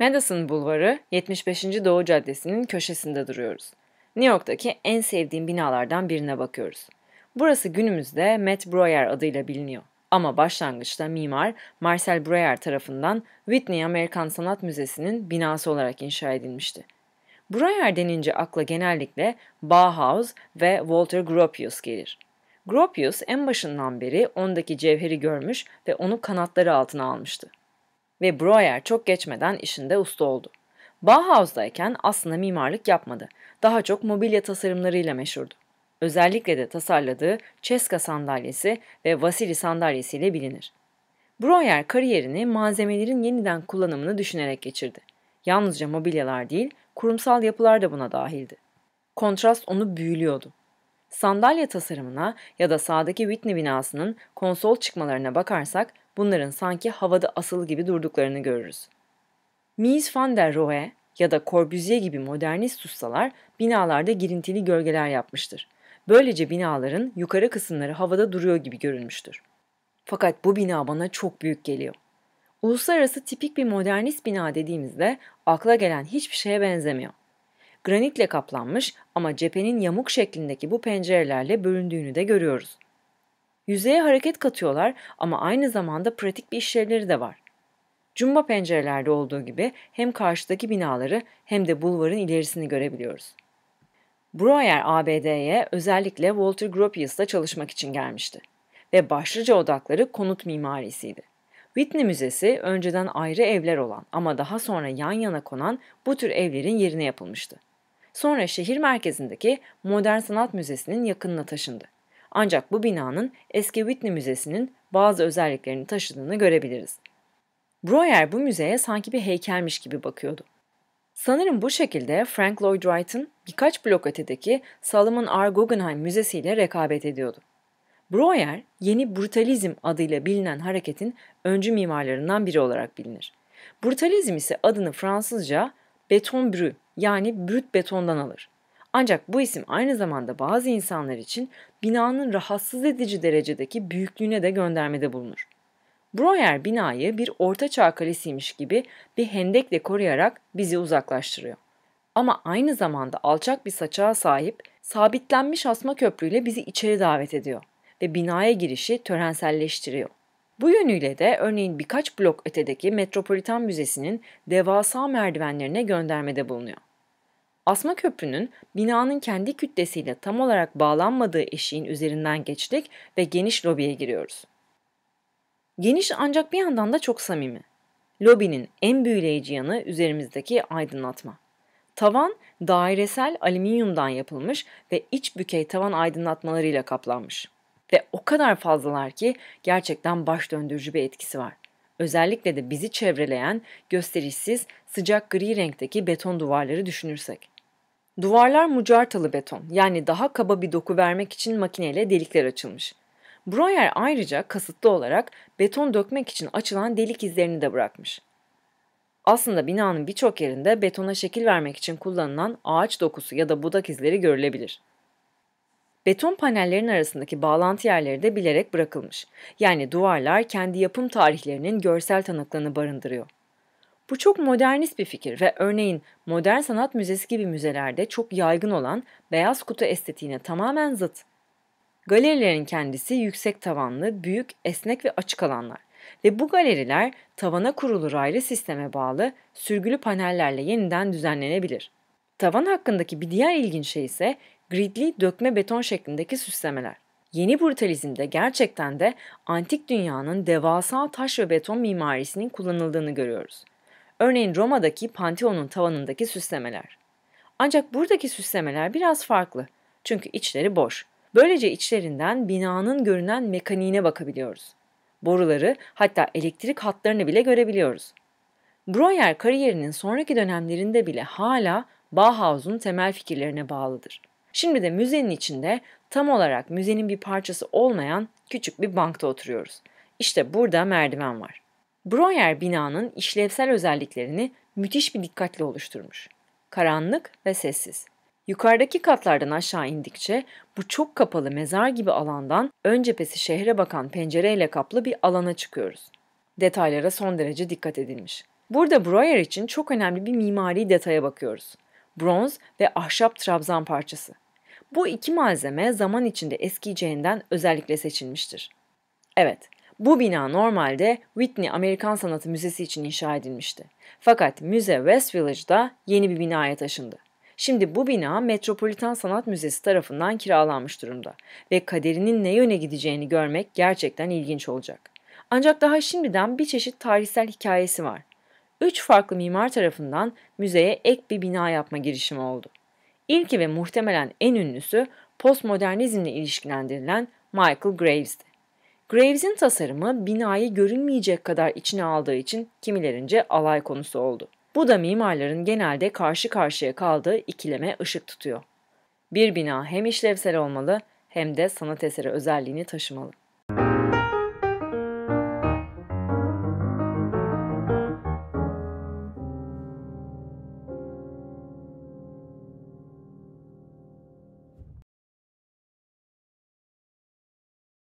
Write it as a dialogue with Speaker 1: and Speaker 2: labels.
Speaker 1: Madison Bulvarı 75. Doğu Caddesi'nin köşesinde duruyoruz. New York'taki en sevdiğim binalardan birine bakıyoruz. Burası günümüzde Matt Breuer adıyla biliniyor. Ama başlangıçta mimar Marcel Breuer tarafından Whitney Amerikan Sanat Müzesi'nin binası olarak inşa edilmişti. Breuer denince akla genellikle Bauhaus ve Walter Gropius gelir. Gropius en başından beri ondaki cevheri görmüş ve onu kanatları altına almıştı. Ve Breuer çok geçmeden işinde usta oldu. Bauhaus'dayken aslında mimarlık yapmadı. Daha çok mobilya tasarımlarıyla meşhurdu. Özellikle de tasarladığı Ceska sandalyesi ve Vasili sandalyesiyle bilinir. Breuer kariyerini malzemelerin yeniden kullanımını düşünerek geçirdi. Yalnızca mobilyalar değil, kurumsal yapılar da buna dahildi. Kontrast onu büyülüyordu. Sandalye tasarımına ya da sağdaki Whitney binasının konsol çıkmalarına bakarsak bunların sanki havada asılı gibi durduklarını görürüz. Mies van der Rohe ya da Corbusier gibi modernist ustalar binalarda girintili gölgeler yapmıştır. Böylece binaların yukarı kısımları havada duruyor gibi görünmüştür. Fakat bu bina bana çok büyük geliyor. Uluslararası tipik bir modernist bina dediğimizde akla gelen hiçbir şeye benzemiyor granitle kaplanmış ama cephenin yamuk şeklindeki bu pencerelerle bölündüğünü de görüyoruz. Yüzeye hareket katıyorlar ama aynı zamanda pratik bir işlevleri de var. Cumba pencerelerde olduğu gibi hem karşıdaki binaları hem de bulvarın ilerisini görebiliyoruz. Breuer ABD'ye özellikle Walter Gropius'la çalışmak için gelmişti ve başlıca odakları konut mimarisiydi. Whitney Müzesi önceden ayrı evler olan ama daha sonra yan yana konan bu tür evlerin yerine yapılmıştı. Sonra şehir merkezindeki Modern Sanat Müzesi'nin yakınına taşındı. Ancak bu binanın eski Whitney Müzesi'nin bazı özelliklerini taşıdığını görebiliriz. Breuer bu müzeye sanki bir heykelmiş gibi bakıyordu. Sanırım bu şekilde Frank Lloyd Wright'ın birkaç blok ötedeki Solomon R. Guggenheim Müzesi ile rekabet ediyordu. Breuer, yeni brutalizm adıyla bilinen hareketin öncü mimarlarından biri olarak bilinir. Brutalizm ise adını Fransızca Beton Brü yani brüt betondan alır. Ancak bu isim aynı zamanda bazı insanlar için binanın rahatsız edici derecedeki büyüklüğüne de göndermede bulunur. Breuer binayı bir orta çağ kalesiymiş gibi bir hendekle koruyarak bizi uzaklaştırıyor. Ama aynı zamanda alçak bir saçağa sahip sabitlenmiş asma köprüyle bizi içeri davet ediyor ve binaya girişi törenselleştiriyor. Bu yönüyle de örneğin birkaç blok ötedeki Metropolitan Müzesi'nin devasa merdivenlerine göndermede bulunuyor. Asma köprünün binanın kendi kütlesiyle tam olarak bağlanmadığı eşiğin üzerinden geçtik ve geniş lobiye giriyoruz. Geniş ancak bir yandan da çok samimi. Lobinin en büyüleyici yanı üzerimizdeki aydınlatma. Tavan dairesel alüminyumdan yapılmış ve iç bükey tavan aydınlatmalarıyla kaplanmış. Ve o kadar fazlalar ki gerçekten baş döndürücü bir etkisi var. Özellikle de bizi çevreleyen gösterişsiz sıcak gri renkteki beton duvarları düşünürsek. Duvarlar mucartalı beton yani daha kaba bir doku vermek için makineyle delikler açılmış. Breuer ayrıca kasıtlı olarak beton dökmek için açılan delik izlerini de bırakmış. Aslında binanın birçok yerinde betona şekil vermek için kullanılan ağaç dokusu ya da budak izleri görülebilir. Beton panellerin arasındaki bağlantı yerleri de bilerek bırakılmış. Yani duvarlar kendi yapım tarihlerinin görsel tanıklığını barındırıyor. Bu çok modernist bir fikir ve örneğin modern sanat müzesi gibi müzelerde çok yaygın olan beyaz kutu estetiğine tamamen zıt. Galerilerin kendisi yüksek tavanlı, büyük, esnek ve açık alanlar ve bu galeriler tavana kurulu raylı sisteme bağlı sürgülü panellerle yeniden düzenlenebilir. Tavan hakkındaki bir diğer ilginç şey ise gridli dökme beton şeklindeki süslemeler. Yeni brutalizmde gerçekten de antik dünyanın devasa taş ve beton mimarisinin kullanıldığını görüyoruz. Örneğin Roma'daki Pantheon'un tavanındaki süslemeler. Ancak buradaki süslemeler biraz farklı. Çünkü içleri boş. Böylece içlerinden binanın görünen mekaniğine bakabiliyoruz. Boruları hatta elektrik hatlarını bile görebiliyoruz. Breuer kariyerinin sonraki dönemlerinde bile hala Bauhaus'un temel fikirlerine bağlıdır. Şimdi de müzenin içinde tam olarak müzenin bir parçası olmayan küçük bir bankta oturuyoruz. İşte burada merdiven var. Breuer binanın işlevsel özelliklerini müthiş bir dikkatle oluşturmuş. Karanlık ve sessiz. Yukarıdaki katlardan aşağı indikçe bu çok kapalı mezar gibi alandan ön cephesi şehre bakan pencereyle kaplı bir alana çıkıyoruz. Detaylara son derece dikkat edilmiş. Burada Breuer için çok önemli bir mimari detaya bakıyoruz. Bronz ve ahşap trabzan parçası. Bu iki malzeme zaman içinde eskiyeceğinden özellikle seçilmiştir. Evet, bu bina normalde Whitney Amerikan Sanatı Müzesi için inşa edilmişti. Fakat müze West Village'da yeni bir binaya taşındı. Şimdi bu bina Metropolitan Sanat Müzesi tarafından kiralanmış durumda ve kaderinin ne yöne gideceğini görmek gerçekten ilginç olacak. Ancak daha şimdiden bir çeşit tarihsel hikayesi var. Üç farklı mimar tarafından müzeye ek bir bina yapma girişimi oldu. İlki ve muhtemelen en ünlüsü postmodernizmle ilişkilendirilen Michael Graves'ti. Graves'in tasarımı binayı görünmeyecek kadar içine aldığı için kimilerince alay konusu oldu. Bu da mimarların genelde karşı karşıya kaldığı ikileme ışık tutuyor. Bir bina hem işlevsel olmalı hem de sanat eseri özelliğini taşımalı.